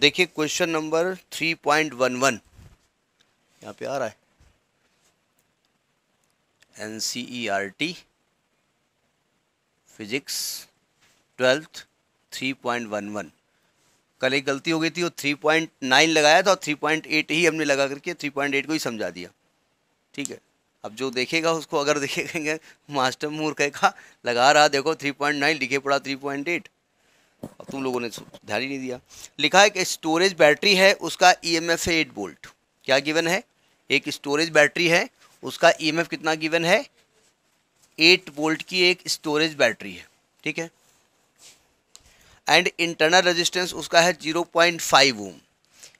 देखिए question number three point one one यहाँ पे आ रहा है N C E R T physics twelfth three point one one कल एक गलती हो गई थी वो थ्री पॉइंट नाइन लगाया था और थ्री पॉइंट एट ही हमने लगा करके थ्री पॉइंट एट को ही समझा दिया ठीक है अब जो देखेगा उसको अगर देखेंगे मास्टर मूर्ख का लगा रहा देखो थ्री पॉइंट नाइन लिखे पड़ा थ्री पॉइंट एट और तुम लोगों ने ध्यान ही नहीं दिया लिखा है कि स्टोरेज बैटरी है उसका ई एम एफ है एट बोल्ट क्या गिवन है एक स्टोरेज बैटरी है उसका ई एम एफ कितना गिवन है एट बोल्ट की एक स्टोरेज बैटरी है ठीक है एंड इंटरनल रेजिस्टेंस उसका है जीरो पॉइंट फाइव ओम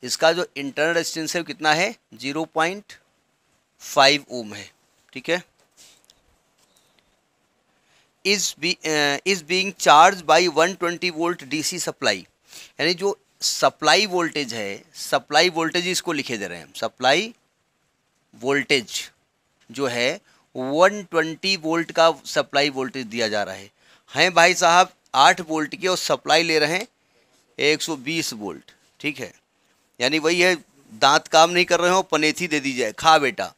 इसका जो इंटरनल रेजिस्टेंस है कितना है जीरो पॉइंट फाइव ओम है ठीक है is B is being charged by 120 volt DC supply यानी जो सप्लाई वोल्टेज है सप्लाई वोल्टेज इसको लिखे दे रहे हैं सप्लाई वोल्टेज जो है 120 वोल्ट का सप्लाई वोल्टेज दिया जा रहा है हैं भाई साहब 8 वोल्ट के और सप्लाई ले रहे हैं 120 वोल्ट ठीक है यानी वही है दांत काम नहीं कर रहे हो पनेथी दे दी जाए खा बेटा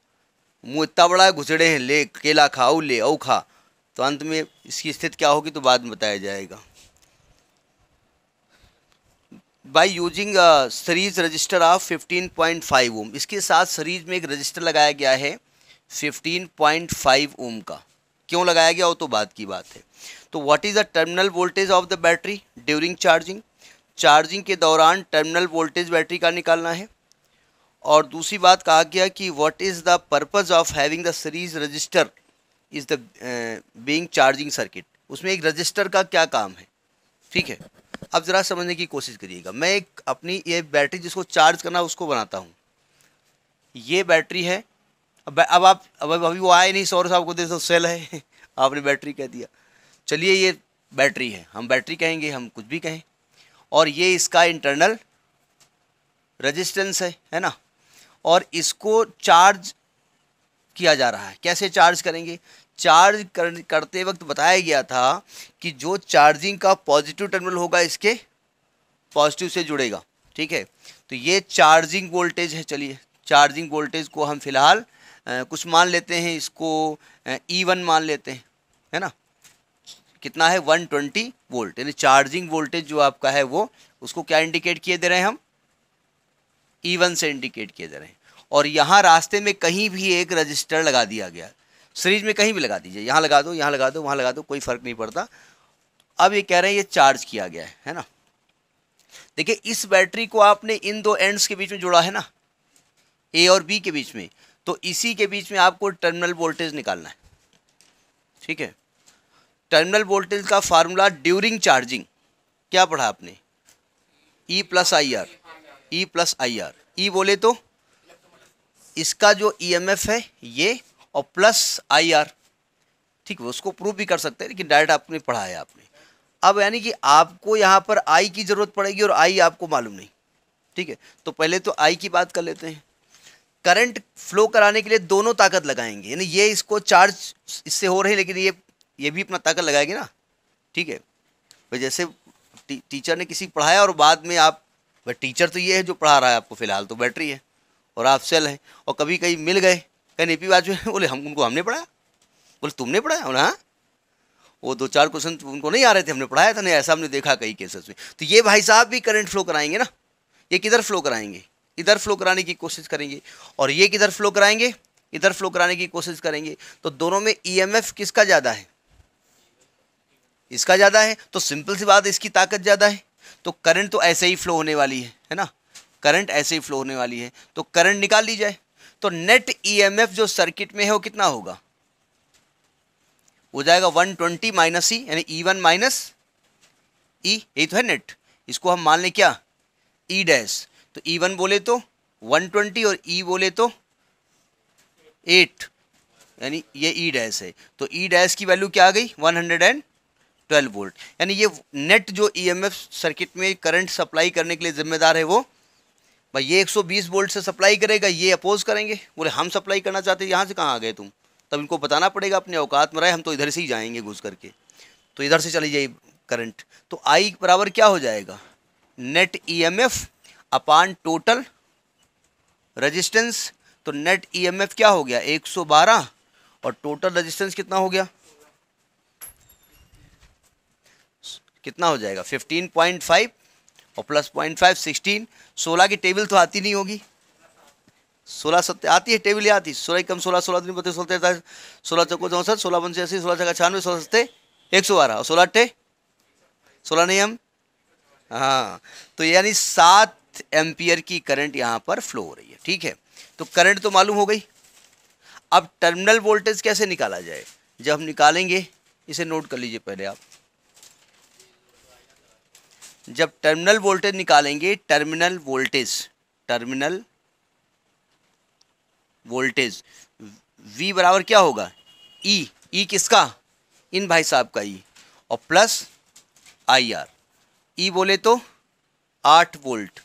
मुँह इतना बड़ा घुसड़े हैं ले केला खा ले ओ खा तो अंत में इसकी स्थिति क्या होगी तो बाद में बताया जाएगा by using series resistor of 15.5 ohm इसके साथ सीरीज में एक रजिस्टर लगाया गया है 15.5 ओम का क्यों लगाया गया वो तो बात की बात है तो what is the terminal voltage of the battery during charging charging के दौरान टर्मिनल वोल्टेज बैटरी का निकालना है और दूसरी बात कहा गया कि what is the purpose of having the series resistor is the being charging circuit उसमें एक रजिस्टर का क्या काम है ठीक है अब ज़रा समझने की कोशिश करिएगा मैं एक अपनी ये बैटरी जिसको चार्ज करना उसको बनाता हूँ ये बैटरी है अब अब आप अब अभी वो आए नहीं सौर साहब को दे दो सेल है आपने बैटरी कह दिया चलिए ये बैटरी है हम बैटरी कहेंगे हम कुछ भी कहें और ये इसका इंटरनल रजिस्टेंस है है ना और इसको चार्ज किया जा रहा है कैसे चार्ज करेंगे चार्ज कर, करते वक्त बताया गया था कि जो चार्जिंग का पॉजिटिव टर्मिनल होगा इसके पॉजिटिव से जुड़ेगा ठीक है तो ये चार्जिंग वोल्टेज है चलिए चार्जिंग वोल्टेज को हम फिलहाल कुछ मान लेते हैं इसको ई वन e मान लेते हैं है ना कितना है वन ट्वेंटी वोल्ट यानी चार्जिंग वोल्टेज जो आपका है वो उसको क्या इंडिकेट किए दे रहे हैं हम ई e वन से इंडिकेट किए दे रहे हैं और यहाँ रास्ते में कहीं भी एक रजिस्टर लगा दिया गया सीरीज में कहीं भी लगा दीजिए यहाँ लगा दो यहाँ लगा दो वहाँ लगा दो कोई फ़र्क नहीं पड़ता अब ये कह रहे हैं ये चार्ज किया गया है है ना देखिए इस बैटरी को आपने इन दो एंड्स के बीच में जोड़ा है ना ए और बी के बीच में तो इसी के बीच में आपको टर्मिनल वोल्टेज निकालना है ठीक है टर्मिनल वोल्टेज का फार्मूला ड्यूरिंग चार्जिंग क्या पढ़ा आपने E plus I R E plus I R E बोले तो इसका जो ईएमएफ e है ये और प्लस आई आर ठीक है उसको प्रूव भी कर सकते हैं लेकिन डायरेक्ट आपने पढ़ा है आपने अब यानी कि आपको यहाँ पर आई की ज़रूरत पड़ेगी और आई आपको मालूम नहीं ठीक है तो पहले तो आई की बात कर लेते हैं करंट फ्लो कराने के लिए दोनों ताकत लगाएंगे यानी ये इसको चार्ज इससे हो रही है लेकिन ये ये भी अपना ताकत लगाएगी ना ठीक है भाई जैसे टी, टीचर ने किसी पढ़ाया और बाद में आप भाई टीचर तो ये है जो पढ़ा रहा है आपको फ़िलहाल तो बैटरी है और आप सेल है और कभी कहीं मिल गए कहीं ए पी वाज है बोले हम उनको हमने पढ़ाया बोले तुमने पढ़ाया बोले हाँ वो दो चार क्वेश्चन तो उनको नहीं आ रहे थे हमने पढ़ाया था नहीं ऐसा हमने देखा कई केसेस में तो ये भाई साहब भी करंट फ्लो कराएंगे ना ये किधर फ्लो कराएंगे इधर फ्लो कराने की कोशिश करेंगे और ये किधर फ्लो कराएंगे इधर फ्लो कराने की कोशिश करेंगे तो दोनों में ईएमएफ e किसका ज़्यादा है इसका ज़्यादा है तो सिंपल सी बात इसकी ताकत ज़्यादा है तो करंट तो ऐसे ही फ्लो होने वाली है है ना करंट ऐसे ही फ्लो होने वाली है तो करंट निकाल ली जाए तो नेट ईएमएफ e जो सर्किट में है वो कितना होगा हो जाएगा 120 ट्वेंटी माइनस ई यानी ई वन माइनस ई यही तो है नेट इसको हम मान लें क्या ई e डैश तो ई e वन बोले तो 120 और ई बोले तो 8 यानी ये ई डैश है तो ई डैश की वैल्यू क्या आ गई 112 वोल्ट यानी ये नेट जो ईएमएफ सर्किट में करंट सप्लाई करने के लिए जिम्मेदार है वो भाई ये 120 वोल्ट से सप्लाई करेगा ये अपोज करेंगे बोले हम सप्लाई करना चाहते यहाँ से कहाँ आ गए तुम तब इनको बताना पड़ेगा अपने औकात में रहे हम तो इधर से ही जाएंगे घुस करके तो इधर से चली जाइए करंट तो आई बराबर क्या हो जाएगा net EMF upon total resistance तो नेट ईएमएफ क्या हो गया 112 और टोटल रजिस्टेंस कितना हो गया कितना हो जाएगा फाइव और प्लस पॉइंट फाइव सिक्सटीन सोलह की टेबल तो आती नहीं होगी सोलह सत्य आती है टेबल आती सोलह कम सोलह सोलह दिन बताते सोलते तैतालीस सोलह चौको चौंसठ सोलह पंच अस्सी सोलह छः छियानवे सोलह सत्ते एक सौ बारह और सोलह अट्ठे सोलह नहीं हम हाँ तो यानी सात एम्पियर की करंट यहाँ पर फ्लो हो रही है ठीक है तो करंट तो मालूम हो गई अब टर्मिनल वोल्टेज कैसे निकाला जाए जब हम निकालेंगे इसे नोट कर लीजिए पहले आप जब टर्मिनल वोल्टेज निकालेंगे terminal voltage terminal voltage V बराबर क्या होगा E E किसका इन भाई साहब का E और प्लस आई आर ई बोले तो आठ वोल्ट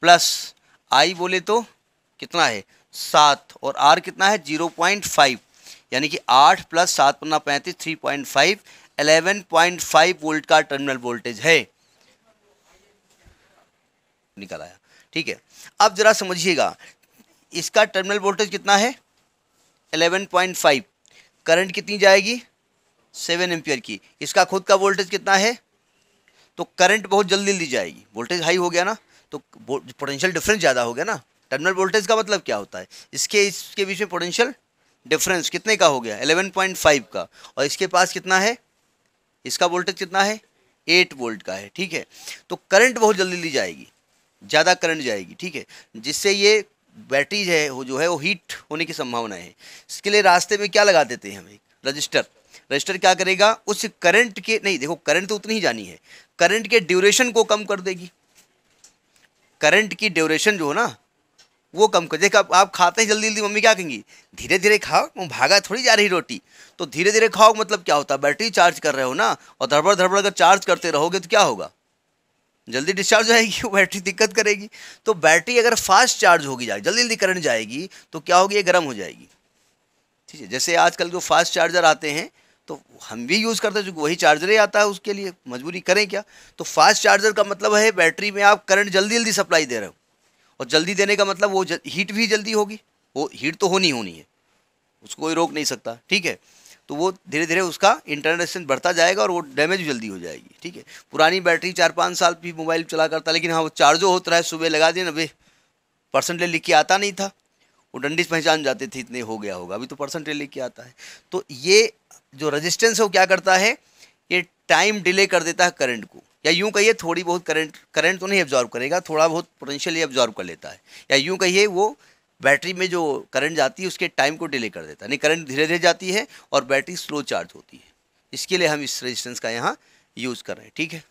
प्लस आई बोले तो कितना है सात और आर कितना है जीरो पॉइंट फाइव यानी कि आठ प्लस सात पन्ना पैंतीस three point five eleven point five volt का टर्मिनल वोल्टेज है निकल आया ठीक है अब ज़रा समझिएगा इसका टर्मिनल वोल्टेज कितना है 11.5 करंट कितनी जाएगी सेवन एम्पियर की इसका खुद का वोल्टेज कितना है तो करंट बहुत जल्दी ली जाएगी वोल्टेज हाई हो गया ना तो पोटेंशियल डिफरेंस ज़्यादा हो गया ना टर्मिनल वोल्टेज का मतलब क्या होता है इसके इसके बीच में पोटेंशियल डिफरेंस कितने का हो गया 11.5 का और इसके पास कितना है इसका वोल्टेज कितना है 8 वोल्ट का है ठीक है तो करंट बहुत जल्दी ली जाएगी ज़्यादा करंट जाएगी ठीक है जिससे ये बैटरी है वो जो है वो हीट होने की संभावना है इसके लिए रास्ते में क्या लगा देते हैं हम एक रजिस्टर रजिस्टर क्या करेगा उस करंट के नहीं देखो करंट तो उतनी ही जानी है करंट के ड्यूरेशन को कम कर देगी करंट की ड्यूरेशन जो हो ना वो कम कर देखा आप, आप खाते हैं जल्दी जल्दी मम्मी क्या कहेंगी धीरे धीरे खाओ भागा थोड़ी जा रही रोटी तो धीरे धीरे खाओ मतलब क्या होता है बैटरी चार्ज कर रहे हो ना और धड़बड़ धड़बड़ अगर चार्ज करते रहोगे तो क्या होगा जल्दी डिस्चार्ज हो जाएगी बैटरी दिक्कत करेगी तो बैटरी अगर फास्ट चार्ज होगी जाए जल्दी जल्दी करंट जाएगी तो क्या होगी ये गर्म हो जाएगी ठीक है जैसे आजकल जो फास्ट चार्जर आते हैं तो हम भी यूज़ करते हैं वही चार्जर ही आता है उसके लिए मजबूरी करें क्या तो फास्ट चार्जर का मतलब है बैटरी में आप करंट जल्दी जल्दी सप्लाई दे रहे हो और जल्दी देने का मतलब वो हीट भी जल्दी होगी वो हीट तो होनी होनी है उसको कोई रोक नहीं सकता ठीक है तो वो धीरे धीरे उसका रेसिस्टेंस बढ़ता जाएगा और वो डैमेज जल्दी हो जाएगी ठीक है पुरानी बैटरी चार पाँच साल भी मोबाइल चला करता लेकिन हाँ वो चार्जो होता है सुबह लगा दिए ना वे परसेंटेज लिख के आता नहीं था वो डंडी से पहचान जाते थे इतने हो गया होगा अभी तो परसेंटेज लिख के आता है तो ये जो रजिस्टेंस है वो क्या करता है ये टाइम डिले कर देता है करंट को या यूँ कहिए थोड़ी बहुत करंट करंट तो नहीं एब्जॉर्व करेगा थोड़ा बहुत पोटेंशियल ये एब्जॉर्व कर लेता है या यूँ कहिए वो बैटरी में जो करंट जाती है उसके टाइम को डिले कर देता है नहीं करंट धीरे धीरे जाती है और बैटरी स्लो चार्ज होती है इसके लिए हम इस रेजिस्टेंस का यहाँ यूज़ कर रहे हैं ठीक है